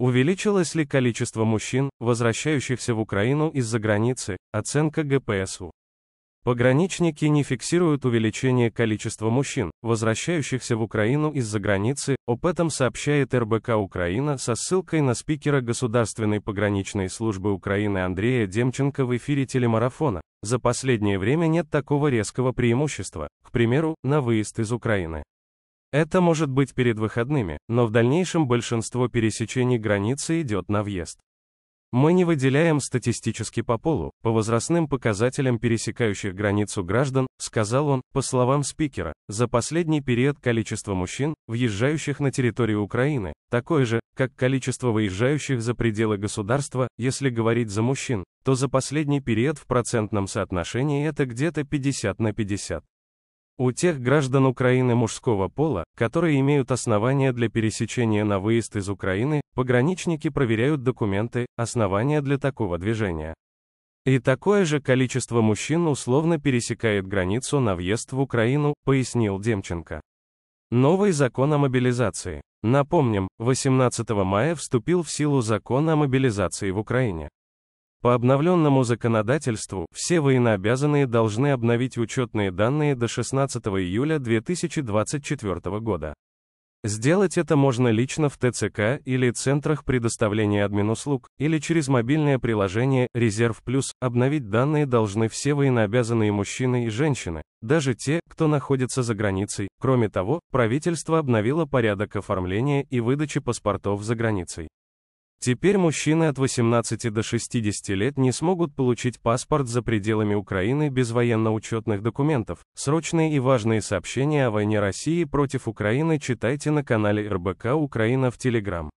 Увеличилось ли количество мужчин, возвращающихся в Украину из-за границы? Оценка ГПСУ. Пограничники не фиксируют увеличение количества мужчин, возвращающихся в Украину из-за границы, об этом сообщает РБК Украина со ссылкой на спикера Государственной пограничной службы Украины Андрея Демченко в эфире телемарафона. За последнее время нет такого резкого преимущества, к примеру, на выезд из Украины. Это может быть перед выходными, но в дальнейшем большинство пересечений границы идет на въезд. Мы не выделяем статистически по полу, по возрастным показателям пересекающих границу граждан, сказал он, по словам спикера, за последний период количество мужчин, въезжающих на территорию Украины, такое же, как количество выезжающих за пределы государства, если говорить за мужчин, то за последний период в процентном соотношении это где-то 50 на 50. У тех граждан Украины мужского пола, которые имеют основания для пересечения на выезд из Украины, пограничники проверяют документы, основания для такого движения. И такое же количество мужчин условно пересекает границу на въезд в Украину, пояснил Демченко. Новый закон о мобилизации. Напомним, 18 мая вступил в силу закон о мобилизации в Украине. По обновленному законодательству, все военнообязанные должны обновить учетные данные до 16 июля 2024 года. Сделать это можно лично в ТЦК или центрах предоставления админуслуг, или через мобильное приложение «Резерв Плюс». Обновить данные должны все военнообязанные мужчины и женщины, даже те, кто находится за границей. Кроме того, правительство обновило порядок оформления и выдачи паспортов за границей. Теперь мужчины от 18 до 60 лет не смогут получить паспорт за пределами Украины без военно-учетных документов. Срочные и важные сообщения о войне России против Украины читайте на канале РБК Украина в Телеграм.